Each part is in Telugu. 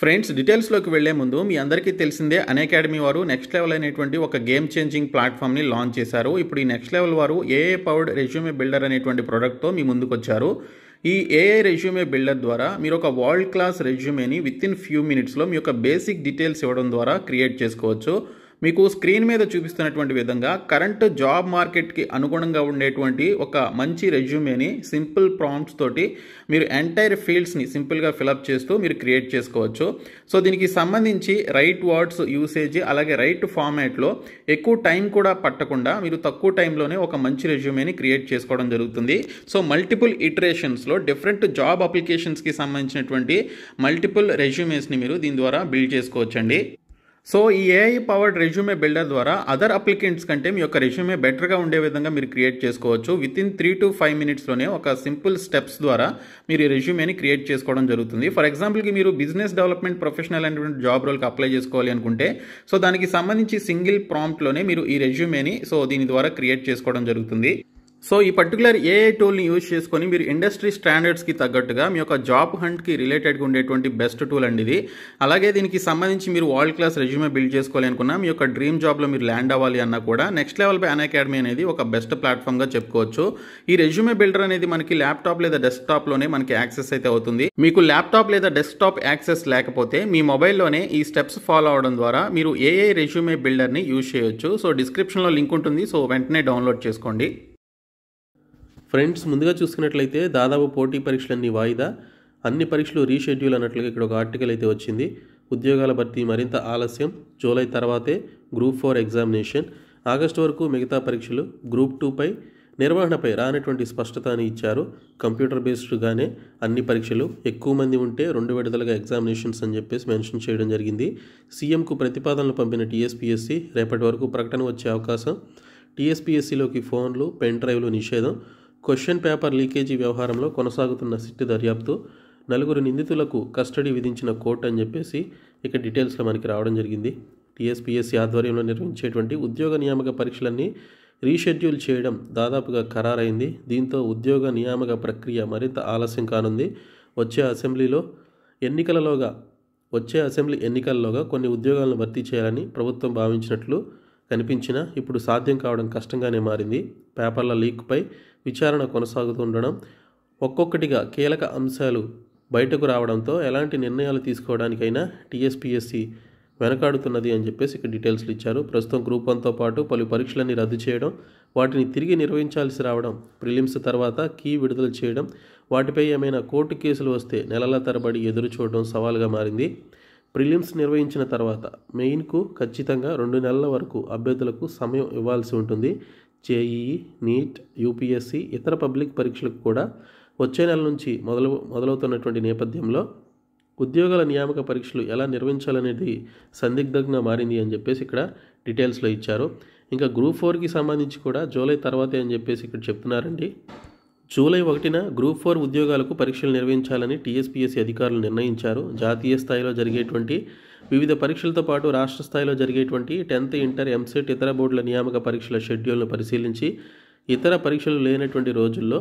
ఫ్రెండ్స్ డీటెయిల్స్లోకి వెళ్లే ముందు మీ అందరికీ తెలిసిందే అకాడమీ వారు నెక్స్ట్ లెవెల్ అనేటువంటి ఒక గేమ్ చేంజింగ్ ప్లాట్ఫామ్ని లాంచ్ చేశారు ఇప్పుడు ఈ నెక్స్ట్ లెవెల్ వారు ఏఏ పవర్డ్ రెజ్యూమే బిల్డర్ అనేటువంటి ప్రోడక్ట్తో మీ ముందుకు వచ్చారు ఈ ఏఏ రెజ్యూమే బిల్డర్ ద్వారా మీరు ఒక వరల్డ్ క్లాస్ రెజ్యూమేని విత్ ఇన్ ఫ్యూ మినిట్స్లో మీ యొక్క బేసిక్ డీటెయిల్స్ ఇవ్వడం ద్వారా క్రియేట్ చేసుకోవచ్చు మీకు స్క్రీన్ మీద చూపిస్తున్నటువంటి విధంగా కరెంట్ జాబ్ మార్కెట్కి అనుగుణంగా ఉండేటువంటి ఒక మంచి రెజ్యూమేని సింపుల్ ప్రాంప్ట్స్ తోటి మీరు ఎంటైర్ ఫీల్డ్స్ని సింపుల్గా ఫిలప్ చేస్తూ మీరు క్రియేట్ చేసుకోవచ్చు సో దీనికి సంబంధించి రైట్ వర్డ్స్ యూసేజ్ అలాగే రైట్ ఫార్మాట్లో ఎక్కువ టైం కూడా పట్టకుండా మీరు తక్కువ టైంలోనే ఒక మంచి రెజ్యూమేని క్రియేట్ చేసుకోవడం జరుగుతుంది సో మల్టిపుల్ ఇటరేషన్స్లో డిఫరెంట్ జాబ్ అప్లికేషన్స్కి సంబంధించినటువంటి మల్టిపుల్ రెజ్యూమేస్ని మీరు దీని ద్వారా బిల్డ్ చేసుకోవచ్చండి సో ఈ ఏఐ పవర్డ్ రెజ్యూమే బిల్డర్ ద్వారా అదర్ అప్లికెంట్స్ కంటే మీ యొక్క రెజ్యూమే బెటర్గా ఉండే విధంగా మీరు క్రియేట్ చేసుకోవచ్చు within three to five మినిట్స్లోనే ఒక సింపుల్ స్టెప్స్ ద్వారా మీరు ఈ రెజ్యూమేని క్రియేట్ చేసుకోవడం జరుగుతుంది ఫర్ ఎగ్జాంపుల్కి మీరు బిజినెస్ డెవలప్మెంట్ ప్రొఫెషనల్ అనేటువంటి జాబ్ రోల్కి అప్లై చేసుకోవాలి అనుకుంటే సో దానికి సంబంధించి సింగిల్ ప్రాంప్ట్లోనే మీరు ఈ రెజ్యూమేని సో దీని ద్వారా క్రియేట్ చేసుకోవడం జరుగుతుంది సో ఈ పర్టికులర్ ఏఐ టూల్ని యూజ్ చేసుకొని మీరు ఇండస్ట్రీ స్టాండర్డ్స్కి తగ్గట్టుగా మీ యొక్క జాబ్ హంట్కి రిలేటెడ్గా ఉండేటువంటి బెస్ట్ టూల్ అండి ఇది అలాగే దీనికి సంబంధించి మీరు వరల్డ్ క్లాస్ రెజ్యూమే బిల్డ్ చేసుకోవాలి అనుకున్నా మీ యొక్క డ్రీమ్ జాబ్లో మీరు ల్యాండ్ అవ్వాలి అన్నా కూడా next level by Unacademy అనేది ఒక బెస్ట్ ప్లాట్ఫామ్గా చెప్పుకోవచ్చు ఈ రెజ్యూమే బిల్డర్ అనేది మనకి ల్యాప్టాప్ లేదా డెస్క్టాప్లోనే మనకి యాక్సెస్ అయితే అవుతుంది మీకు ల్యాప్టాప్ లేదా డెస్క్టాప్ యాక్సెస్ లేకపోతే మీ మొబైల్లోనే ఈ స్టెప్స్ ఫాలో అవడం ద్వారా మీరు ఏఐ రెజ్యూమే బిల్డర్ని యూజ్ చేయొచ్చు సో డిస్క్రిప్షన్లో లింక్ ఉంటుంది సో వెంటనే డౌన్లోడ్ చేసుకోండి ఫ్రెండ్స్ ముందుగా చూసుకున్నట్లయితే దాదాపు పోటీ పరీక్షలన్నీ వాయిదా అన్ని పరీక్షలు రీషెడ్యూల్ అన్నట్లుగా ఇక్కడ ఒక ఆర్టికల్ అయితే వచ్చింది ఉద్యోగాల భర్తీ మరింత ఆలస్యం జూలై తర్వాతే గ్రూప్ ఫోర్ ఎగ్జామినేషన్ ఆగస్టు వరకు మిగతా పరీక్షలు గ్రూప్ టూపై నిర్వహణపై రానటువంటి స్పష్టత అని ఇచ్చారు కంప్యూటర్ బేస్డ్గానే అన్ని పరీక్షలు ఎక్కువ మంది ఉంటే రెండు విడతలుగా ఎగ్జామినేషన్స్ అని చెప్పేసి మెన్షన్ చేయడం జరిగింది సీఎంకు ప్రతిపాదనలు పంపిన టీఎస్పీఎస్సీ రేపటి వరకు ప్రకటన వచ్చే అవకాశం టీఎస్పీఎస్సీలోకి ఫోన్లు పెన్ డ్రైవ్లు నిషేధం క్వశ్చన్ పేపర్ లీకేజీ వ్యవహారంలో కొనసాగుతున్న సిట్ దర్యాప్తు నలుగురు నిందితులకు కస్టడీ విధించిన కోర్టు అని చెప్పేసి ఇక డీటెయిల్స్లో మనకి రావడం జరిగింది టీఎస్పీఎస్సీ ఆధ్వర్యంలో నిర్వహించేటువంటి ఉద్యోగ నియామక పరీక్షలన్నీ రీషెడ్యూల్ చేయడం దాదాపుగా ఖరారైంది దీంతో ఉద్యోగ నియామక ప్రక్రియ మరింత ఆలస్యం కానుంది వచ్చే అసెంబ్లీలో ఎన్నికలలోగా వచ్చే అసెంబ్లీ ఎన్నికల్లోగా కొన్ని ఉద్యోగాలను భర్తీ చేయాలని ప్రభుత్వం భావించినట్లు కనిపించినా ఇప్పుడు సాధ్యం కావడం కష్టంగానే మారింది పేపర్ల లీక్పై విచారణ కొనసాగుతుండడం ఒక్కొక్కటిగా కీలక అంశాలు బయటకు రావడంతో ఎలాంటి నిర్ణయాలు తీసుకోవడానికైనా టీఎస్పిఎస్సి వెనకాడుతున్నది అని చెప్పేసి ఇక్కడ డీటెయిల్స్లు ఇచ్చారు ప్రస్తుతం గ్రూప్ వన్తో పాటు పలు పరీక్షలన్నీ రద్దు చేయడం వాటిని తిరిగి నిర్వహించాల్సి రావడం ప్రిలిమ్స్ తర్వాత కీ విడుదల చేయడం వాటిపై ఏమైనా కోర్టు కేసులు వస్తే నెలల తరబడి ఎదురు చూడడం సవాల్గా మారింది ప్రిలిమ్స్ నిర్వహించిన తర్వాత మెయిన్కు ఖచ్చితంగా రెండు నెలల వరకు అభ్యర్థులకు సమయం ఇవ్వాల్సి ఉంటుంది జేఈఈ నీట్ యూపీఎస్సీ ఇతర పబ్లిక్ పరీక్షలకు కూడా వచ్చే నెల నుంచి మొదలు మొదలవుతున్నటువంటి నేపథ్యంలో ఉద్యోగాల నియామక పరీక్షలు ఎలా నిర్వహించాలనేది సందిగ్ధంగా మారింది అని చెప్పేసి ఇక్కడ డీటెయిల్స్లో ఇచ్చారు ఇంకా గ్రూప్ ఫోర్కి సంబంధించి కూడా జూలై తర్వాతే అని చెప్పేసి ఇక్కడ చెప్తున్నారండి జూలై ఒకటిన గ్రూప్ ఫోర్ ఉద్యోగాలకు పరీక్షలు నిర్వహించాలని టీఎస్పీఎస్సీ అధికారులు నిర్ణయించారు జాతీయ స్థాయిలో జరిగేటువంటి వివిధ పరీక్షలతో పాటు రాష్ట్ర స్థాయిలో జరిగేటువంటి టెన్త్ ఇంటర్ ఎంసెట్ ఇతర బోర్డుల నియామక పరీక్షల షెడ్యూల్ను పరిశీలించి ఇతర పరీక్షలు లేనటువంటి రోజుల్లో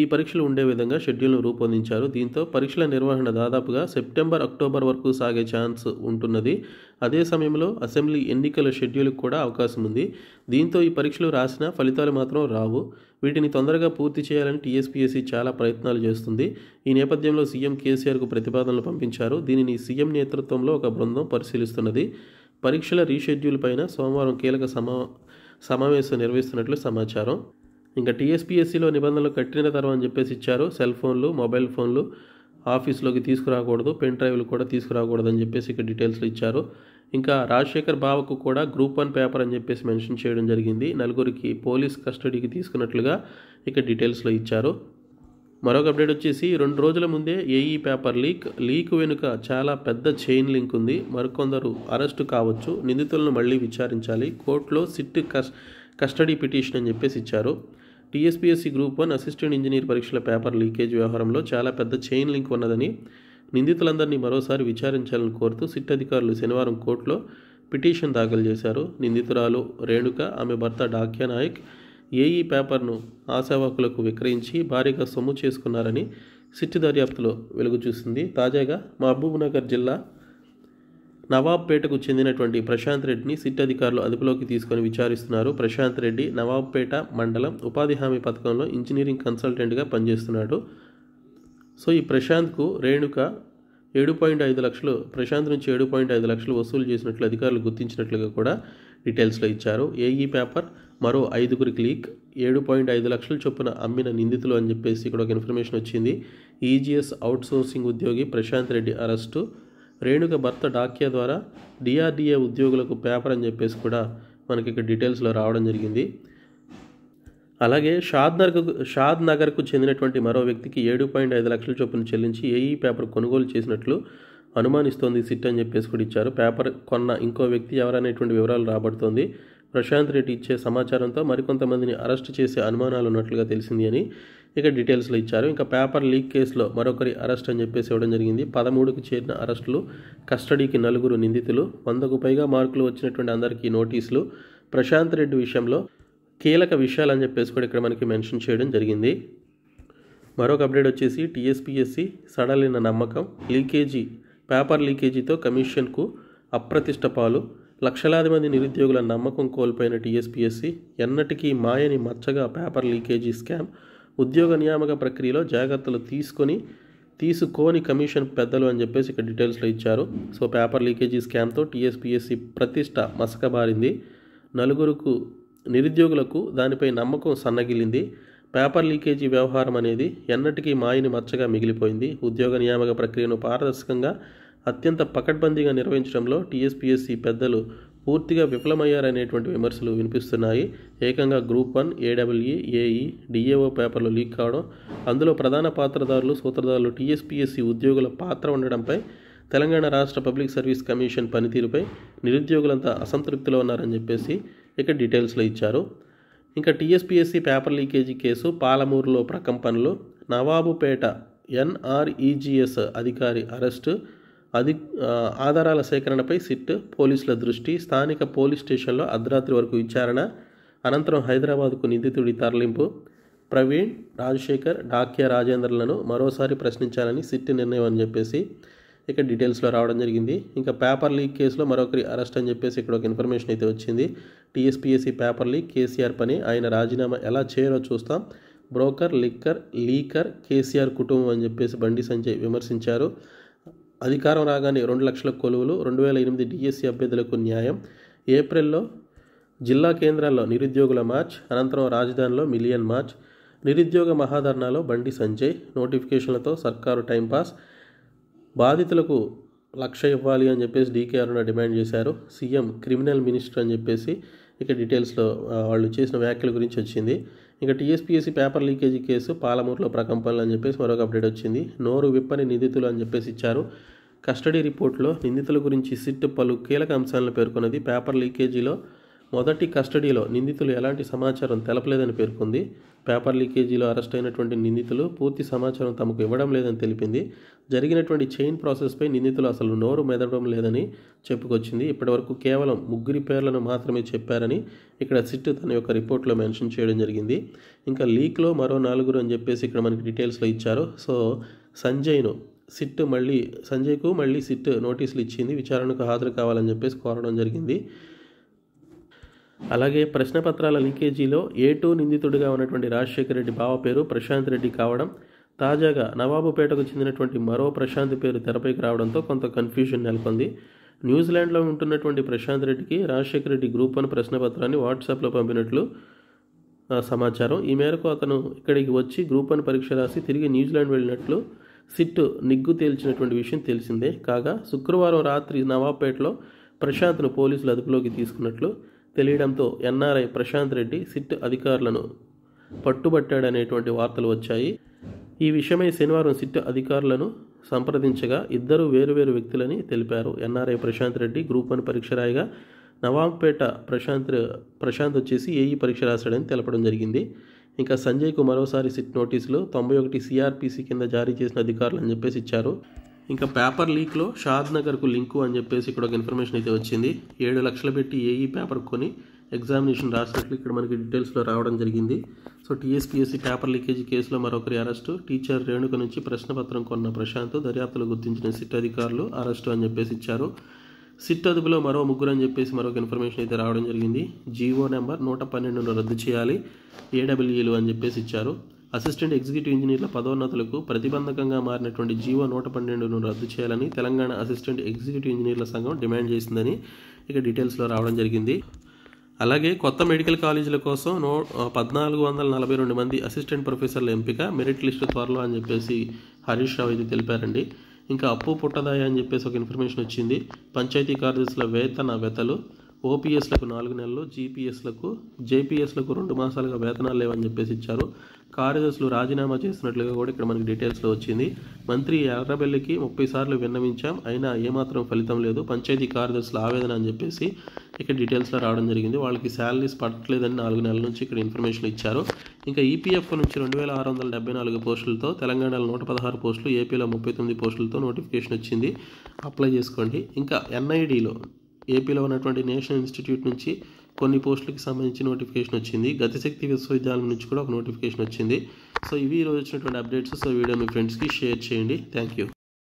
ఈ పరీక్షలు ఉండే విధంగా షెడ్యూల్ను రూపొందించారు దీంతో పరీక్షల నిర్వహణ దాదాపుగా సెప్టెంబర్ అక్టోబర్ వరకు సాగే ఛాన్స్ ఉంటున్నది అదే సమయంలో అసెంబ్లీ ఎన్నికల షెడ్యూల్కి కూడా అవకాశం ఉంది దీంతో ఈ పరీక్షలు రాసిన ఫలితాలు మాత్రం రావు వీటిని తొందరగా పూర్తి చేయాలని టీఎస్పీఎస్సీ చాలా ప్రయత్నాలు చేస్తుంది ఈ నేపథ్యంలో సీఎం కేసీఆర్కు ప్రతిపాదనలు పంపించారు దీనిని సీఎం నేతృత్వంలో ఒక బృందం పరిశీలిస్తున్నది పరీక్షల రీషెడ్యూల్ పైన సోమవారం కీలక సమా సమావేశం నిర్వహిస్తున్నట్లు సమాచారం ఇంకా టీఎస్పీఎస్సీలో నిబంధనలు కట్టిన తర్వాత అని చెప్పేసి ఇచ్చారు సెల్ ఫోన్లు మొబైల్ ఫోన్లు ఆఫీస్లోకి తీసుకురాకూడదు పెన్ డ్రైవ్లు కూడా తీసుకురాకూడదు అని చెప్పేసి ఇక్కడ డీటెయిల్స్లు ఇచ్చారు ఇంకా రాజశేఖర్ బావకు కూడా గ్రూప్ వన్ పేపర్ అని చెప్పేసి మెన్షన్ చేయడం జరిగింది నలుగురికి పోలీస్ కస్టడీకి తీసుకున్నట్లుగా ఇక్కడ డీటెయిల్స్లో ఇచ్చారు మరొక అప్డేట్ వచ్చేసి రెండు రోజుల ముందే ఏఈ పేపర్ లీక్ లీక్ వెనుక చాలా పెద్ద చైన్ లింక్ ఉంది మరికొందరు అరెస్టు కావచ్చు నిందితులను మళ్ళీ విచారించాలి కోర్టులో సిట్ కస్ కస్టడీ పిటిషన్ అని చెప్పేసి ఇచ్చారు TSPSC group one assistant engineer పరీక్షల పేపర్ లీకేజ్ వ్యవహారంలో చాలా పెద్ద చైన్ లింక్ ఉన్నదని నిందితులందరినీ మరోసారి విచారించాలని కోరుతూ సిట్ అధికారులు శనివారం కోర్టులో పిటిషన్ దాఖలు చేశారు నిందితురాలు రేణుక ఆమె భర్త డాక్యా నాయక్ ఏఈ పేపర్ను ఆశావాకులకు విక్రయించి భారీగా సొమ్ము చేసుకున్నారని సిట్ దర్యాప్తులో వెలుగు చూసింది తాజాగా మహబూబ్నగర్ జిల్లా నవాబ్పేటకు చెందినటువంటి ప్రశాంత్ రెడ్డిని సిట్ అధికారులు అదుపులోకి తీసుకొని విచారిస్తున్నారు ప్రశాంత్ రెడ్డి నవాబ్పేట మండలం ఉపాధి హామీ పథకంలో ఇంజనీరింగ్ కన్సల్టెంట్గా పనిచేస్తున్నాడు సో ఈ ప్రశాంత్కు రేణుక ఏడు పాయింట్ ఐదు లక్షలు ప్రశాంత్ నుంచి ఏడు పాయింట్ ఐదు లక్షలు వసూలు చేసినట్లు అధికారులు గుర్తించినట్లుగా కూడా డీటెయిల్స్లో ఇచ్చారు ఏఈ పేపర్ మరో ఐదుగురికి లీక్ ఏడు పాయింట్ ఐదు లక్షల చొప్పున అమ్మిన నిందితులు అని చెప్పేసి ఇక్కడ ఒక ఇన్ఫర్మేషన్ వచ్చింది ఈజీఎస్ అవుట్సోర్సింగ్ ఉద్యోగి ప్రశాంత్ రెడ్డి అరెస్టు రేణుక భర్త డాక్యా ద్వారా డిఆర్డిఏ ఉద్యోగులకు పేపర్ అని చెప్పేసి కూడా మనకి ఇక్కడ డీటెయిల్స్లో రావడం జరిగింది అలాగే షాద్ నగర్కు షాద్ నగర్కు చెందినటువంటి మరో వ్యక్తికి ఏడు పాయింట్ ఐదు లక్షల చొప్పున చెల్లించి ఏఈ పేపర్ కొనుగోలు చేసినట్లు అనుమానిస్తోంది సిట్ అని చెప్పేసి కూడా ఇచ్చారు పేపర్ కొన్న ఇంకో వ్యక్తి ఎవరనేటువంటి వివరాలు రాబడుతోంది ప్రశాంత్ రెడ్డి ఇచ్చే సమాచారంతో మరికొంతమందిని అరెస్ట్ చేసే అనుమానాలు ఉన్నట్లుగా తెలిసింది అని ఇక డీటెయిల్స్లో ఇచ్చారు ఇంకా పేపర్ లీక్ కేసులో మరొకరి అరెస్ట్ అని చెప్పేసి ఇవ్వడం జరిగింది పదమూడుకు చేరిన అరెస్టులు కస్టడీకి నలుగురు నిందితులు వందకు పైగా మార్కులు వచ్చినటువంటి అందరికీ నోటీసులు ప్రశాంత్ రెడ్డి విషయంలో కీలక విషయాలు అని చెప్పేసి కూడా ఇక్కడ మనకి మెన్షన్ చేయడం జరిగింది మరొక అప్డేట్ వచ్చేసి టీఎస్పీఎస్సి సడలిన నమ్మకం లీకేజీ పేపర్ లీకేజీతో కమిషన్కు అప్రతిష్ట పాలు లక్షలాది మంది నిరుద్యోగుల నమ్మకం కోల్పోయిన టీఎస్పీఎస్సి ఎన్నటికీ మాయని మచ్చగా పేపర్ లీకేజీ స్కామ్ ఉద్యోగ నియామక ప్రక్రియలో జాగ్రత్తలు తీసుకొని తీసుకోని కమిషన్ పెద్దలు అని చెప్పేసి ఇక్కడ డీటెయిల్స్లో ఇచ్చారు సో పేపర్ లీకేజీ స్కామ్తో టీఎస్పీఎస్సీ ప్రతిష్ట మసకబారింది నలుగురుకు నిరుద్యోగులకు దానిపై నమ్మకం సన్నగిలింది పేపర్ లీకేజీ వ్యవహారం అనేది ఎన్నటికీ మాయని మచ్చగా మిగిలిపోయింది ఉద్యోగ నియామక ప్రక్రియను పారదర్శకంగా అత్యంత పకడ్బందీగా నిర్వహించడంలో టీఎస్పీఎస్సీ పెద్దలు పూర్తిగా విఫలమయ్యారనేటువంటి విమర్శలు వినిపిస్తున్నాయి ఏకంగా group one AWE AE DAO పేపర్లు లీక్ కావడం అందులో ప్రధాన పాత్రదారులు సూత్రధారులు టీఎస్పీఎస్సీ ఉద్యోగుల పాత్ర ఉండడంపై తెలంగాణ రాష్ట్ర పబ్లిక్ సర్వీస్ కమిషన్ పనితీరుపై నిరుద్యోగులంతా అసంతృప్తిలో ఉన్నారని చెప్పేసి ఇక డీటెయిల్స్లో ఇచ్చారు ఇంకా టీఎస్పీఎస్సీ పేపర్ లీకేజీ కేసు పాలమూరులో ప్రకంపనలు నవాబుపేట ఎన్ఆర్ఈజీఎస్ అధికారి అరెస్టు అది ఆధారాల సేకరణపై సిట్ పోలీసుల దృష్టి స్థానిక పోలీస్ స్టేషన్లో అర్ధరాత్రి వరకు విచారణ అనంతరం హైదరాబాద్కు నిందితుడి తరలింపు ప్రవీణ్ రాజశేఖర్ డాక్యా రాజేంద్రలను మరోసారి ప్రశ్నించాలని సిట్ నిర్ణయం అని చెప్పేసి ఇక్కడ డీటెయిల్స్లో రావడం జరిగింది ఇంకా పేపర్ లీక్ కేసులో మరొకరి అరెస్ట్ అని చెప్పేసి ఇక్కడ ఒక ఇన్ఫర్మేషన్ అయితే వచ్చింది టీఎస్పీఎస్సీ పేపర్ లీక్ కేసీఆర్ పని ఆయన రాజీనామా ఎలా చేయాలో చూస్తాం బ్రోకర్ లిక్కర్ లీకర్ కేసీఆర్ కుటుంబం అని చెప్పేసి బండి సంజయ్ విమర్శించారు అధికారం రాగానే రెండు లక్షల కొలువులు రెండు వేల ఎనిమిది డిఎస్సి అభ్యర్థులకు న్యాయం ఏప్రిల్లో జిల్లా కేంద్రాల్లో నిరుద్యోగుల మార్చ్ అనంతరం రాజధానిలో మిలియన్ మార్చ్ నిరుద్యోగ మహాధర్నాలో బండి సంజయ్ నోటిఫికేషన్లతో సర్కారు టైంపాస్ బాధితులకు లక్ష ఇవ్వాలి అని చెప్పేసి డీకే అరుణ డిమాండ్ చేశారు సీఎం క్రిమినల్ మినిస్టర్ అని చెప్పేసి ఇక డీటెయిల్స్లో వాళ్ళు చేసిన వ్యాఖ్యల గురించి వచ్చింది ఇక టీఎస్పీఎస్సీ పేపర్ లీకేజీ కేసు పాలమూరులో ప్రకంపనలు అని చెప్పేసి మరొక అప్డేట్ వచ్చింది నోరు విప్పని నిందితులు అని చెప్పేసి ఇచ్చారు కస్టడీ రిపోర్ట్లో నిందితుల గురించి సిట్ పలు కీలక అంశాలను పేర్కొన్నది పేపర్ లీకేజీలో మొదటి కస్టడీలో నిందితులు ఎలాంటి సమాచారం తెలపలేదని పేర్కొంది పేపర్ లీకేజీలో అరెస్ట్ అయినటువంటి నిందితులు పూర్తి సమాచారం తమకు ఇవ్వడం లేదని తెలిపింది జరిగినటువంటి చైన్ ప్రాసెస్పై నిందితులు అసలు నోరు మెదవడం లేదని చెప్పుకొచ్చింది ఇప్పటివరకు కేవలం ముగ్గురి పేర్లను మాత్రమే చెప్పారని ఇక్కడ సిట్ తన యొక్క రిపోర్ట్లో మెన్షన్ చేయడం జరిగింది ఇంకా లీక్లో మరో నలుగురు అని చెప్పేసి ఇక్కడ మనకి డీటెయిల్స్లో ఇచ్చారు సో సంజయ్ను సిట్ మళ్ళీ సంజయ్కు మళ్ళీ సిట్ నోటీసులు ఇచ్చింది విచారణకు హాజరు కావాలని చెప్పేసి కోరడం జరిగింది అలాగే ప్రశ్నపత్రాల లీకేజీలో ఏటూ నిందితుడిగా ఉన్నటువంటి రాజశేఖర రెడ్డి బావ పేరు ప్రశాంత్ రెడ్డి కావడం తాజాగా నవాబుపేటకు చెందినటువంటి మరో ప్రశాంత్ పేరు తెరపైకి రావడంతో కొంత కన్ఫ్యూజన్ నెలకొంది న్యూజిలాండ్లో ఉంటున్నటువంటి ప్రశాంత్ రెడ్డికి రాజశేఖర రెడ్డి గ్రూప్ అని ప్రశ్నపత్రాన్ని వాట్సాప్లో పంపినట్లు సమాచారం ఈ మేరకు అతను ఇక్కడికి వచ్చి గ్రూప్ అని పరీక్ష రాసి తిరిగి న్యూజిలాండ్ వెళ్ళినట్లు సిట్టు నిగ్గు తేల్చినటువంటి విషయం తెలిసిందే కాగా శుక్రవారం రాత్రి నవాబ్పేటలో ప్రశాంత్ను పోలీసులు అదుపులోకి తీసుకున్నట్లు తెలియడంతో ఎన్ఆర్ఐ ప్రశాంత్ రెడ్డి సిట్ అధికారులను పట్టుబట్టాడనేటువంటి వార్తలు వచ్చాయి ఈ విషయమై శనివారం సిట్ అధికారులను సంప్రదించగా ఇద్దరు వేరువేరు వ్యక్తులని తెలిపారు NRI Prashanth Reddy group one పరీక్ష రాయగా నవాంపేట ప్రశాంత్ ప్రశాంత్ వచ్చేసి ఏఈ పరీక్ష రాశాడని తెలపడం జరిగింది ఇంకా సంజయ్కు మరోసారి సిట్ నోటీసులు తొంభై ఒకటి సిఆర్పిసి కింద జారీ చేసిన అధికారులు అని చెప్పేసి ఇచ్చారు ఇంకా పేపర్ లీక్లో షాద్ నగర్కు లింకు అని చెప్పేసి ఇక్కడ ఒక ఇన్ఫర్మేషన్ అయితే వచ్చింది ఏడు లక్షలు పెట్టి ఏఈ పేపర్ కొని ఎగ్జామినేషన్ రాసినట్లు ఇక్కడ మనకి డీటెయిల్స్లో రావడం జరిగింది సో టీఎస్పీఎస్సీ పేపర్ లీకేజీ కేసులో మరొకరి అరెస్టు టీచర్ రేణుక నుంచి ప్రశ్నపత్రం కొన్న ప్రశాంత్ దర్యాప్తులు గుర్తించిన సిట్ అధికారులు అరెస్టు అని చెప్పేసి ఇచ్చారు సిట్ అదుపులో మరో ముగ్గురు అని చెప్పేసి మరొక ఇన్ఫర్మేషన్ అయితే రావడం జరిగింది జీవో నెంబర్ నూట పన్నెండును రద్దు చేయాలి ఏడబ్ల్యూఈలు అని చెప్పేసి ఇచ్చారు అసిస్టెంట్ ఎగ్జిక్యూటివ్ ఇంజనీర్ల పదోన్నతులకు ప్రతిబంధకంగా మారినటువంటి జీవో నూట పన్నెండును రద్దు చేయాలని తెలంగాణ అసిస్టెంట్ ఎగ్జిక్యూటివ్ ఇంజనీర్ల సంఘం డిమాండ్ చేసిందని ఇక డీటెయిల్స్లో రావడం జరిగింది అలాగే కొత్త మెడికల్ కాలేజీల కోసం నో పద్నాలుగు వందల నలభై రెండు మంది అసిస్టెంట్ ప్రొఫెసర్ల ఎంపిక మెరిట్ లిస్టు త్వరలో అని చెప్పేసి హరీష్ రావు అయితే తెలిపారండి ఇంకా అప్పు పుట్టదాయ అని చెప్పేసి ఒక ఇన్ఫర్మేషన్ వచ్చింది పంచాయతీ కార్యదర్శుల వేతన వెతలు ఓపీఎస్లకు నాలుగు నెలలు జీపీఎస్లకు జేపీఎస్లకు రెండు మాసాలుగా వేతనాలు లేవని చెప్పేసి ఇచ్చారు కార్యదర్శులు రాజీనామా చేసినట్లుగా కూడా ఇక్కడ మనకి డీటెయిల్స్లో వచ్చింది మంత్రి ఎర్రబెల్లికి ముప్పై సార్లు విన్నవించాం అయినా ఏమాత్రం ఫలితం లేదు పంచాయతీ కార్యదర్శుల ఆవేదన అని చెప్పేసి ఇక్కడ డీటెయిల్స్లో రావడం జరిగింది వాళ్ళకి శాలరీస్ పట్టలేదని నాలుగు నెలల నుంచి ఇక్కడ ఇన్ఫర్మేషన్ ఇచ్చారు ఇంకా ఈపీఎఫ్ e నుంచి రెండు వేల ఆరు వందల డెబ్బై నాలుగు పోస్టులతో తెలంగాణలో నూట పదహారు పోస్టులు ఏపీలో ముప్పై తొమ్మిది పోస్టులతో నోటిఫికేషన్ వచ్చింది అప్లై చేసుకోండి ఇంకా ఎన్ఐడిలో ఏపీలో ఉన్నటువంటి నేషనల్ ఇన్స్టిట్యూట్ నుంచి కొన్ని పోస్టులకి సంబంధించి నోటిఫికేషన్ వచ్చింది గతిశక్తి విశ్వవిద్యాలయం నుంచి కూడా ఒక నోటిఫికేషన్ వచ్చింది సో ఇవి ఈరోజు వచ్చినటువంటి అప్డేట్స్ సో వీడియో మీ ఫ్రెండ్స్కి షేర్ చేయండి థ్యాంక్ యూ